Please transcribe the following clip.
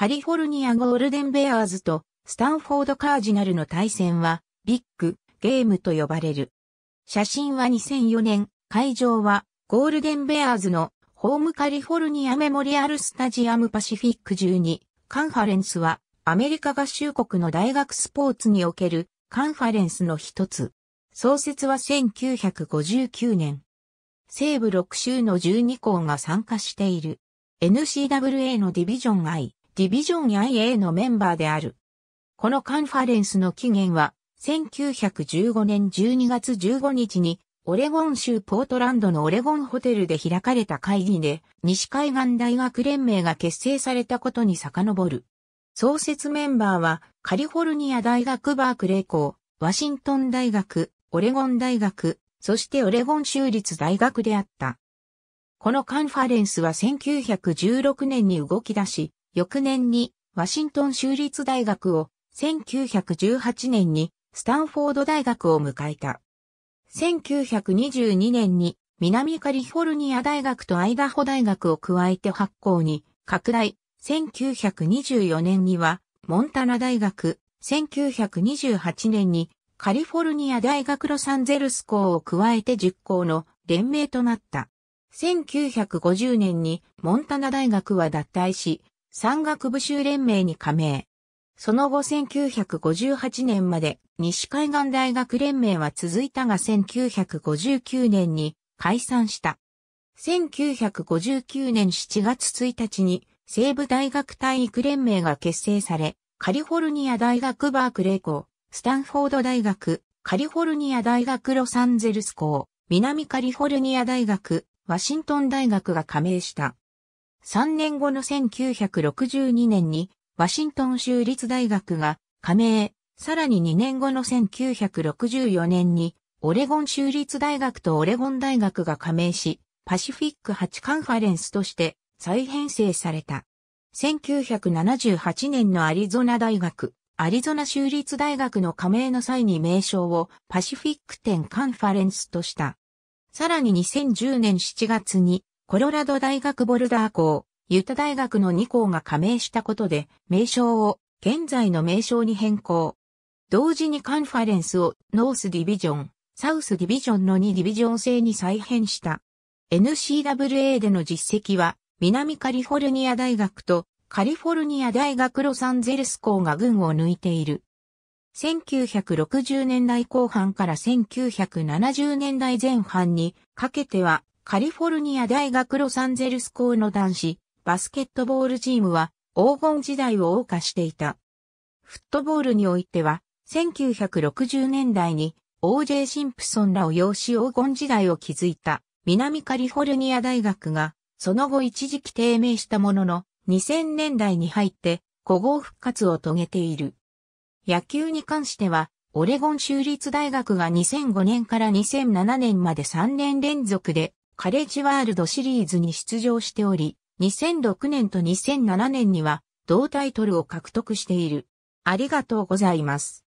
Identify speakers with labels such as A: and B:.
A: カリフォルニアゴールデンベアーズとスタンフォードカージナルの対戦はビッグゲームと呼ばれる。写真は2004年、会場はゴールデンベアーズのホームカリフォルニアメモリアルスタジアムパシフィック12。カンファレンスはアメリカ合衆国の大学スポーツにおけるカンファレンスの一つ。創設は1959年。西部6州の12校が参加している。n c w a のディビジョン I。ディビジョン IA のメンバーである。このカンファレンスの起源は、1915年12月15日に、オレゴン州ポートランドのオレゴンホテルで開かれた会議で、西海岸大学連盟が結成されたことに遡る。創設メンバーは、カリフォルニア大学バークレー校、ワシントン大学、オレゴン大学、そしてオレゴン州立大学であった。このカンファレンスは1916年に動き出し、翌年にワシントン州立大学を、1918年にスタンフォード大学を迎えた。1922年に南カリフォルニア大学とアイダホ大学を加えて発行に拡大。1924年にはモンタナ大学、1928年にカリフォルニア大学ロサンゼルス校を加えて10校の連名となった。1950年にモンタナ大学は脱退し、山岳部州連盟に加盟。その後1958年まで西海岸大学連盟は続いたが1959年に解散した。1959年7月1日に西部大学体育連盟が結成され、カリフォルニア大学バークレー校、スタンフォード大学、カリフォルニア大学ロサンゼルス校、南カリフォルニア大学、ワシントン大学が加盟した。3年後の1962年にワシントン州立大学が加盟、さらに2年後の1964年にオレゴン州立大学とオレゴン大学が加盟し、パシフィック8カンファレンスとして再編成された。1978年のアリゾナ大学、アリゾナ州立大学の加盟の際に名称をパシフィック10カンファレンスとした。さらに2010年7月にコロラド大学ボルダー校、ユタ大学の2校が加盟したことで、名称を現在の名称に変更。同時にカンファレンスをノースディビジョン、サウスディビジョンの2ディビジョン制に再編した。n c w a での実績は、南カリフォルニア大学とカリフォルニア大学ロサンゼルス校が群を抜いている。1960年代後半から1970年代前半にかけてはカリフォルニア大学ロサンゼルス校の男子、バスケットボールチームは黄金時代を謳歌していた。フットボールにおいては、1960年代に OJ シンプソンらを養子黄金時代を築いた南カリフォルニア大学が、その後一時期低迷したものの、2000年代に入って古豪復活を遂げている。野球に関しては、オレゴン州立大学が2005年から2007年まで3年連続でカレッジワールドシリーズに出場しており、2006年と2007年には同タイトルを獲得している。ありがとうございます。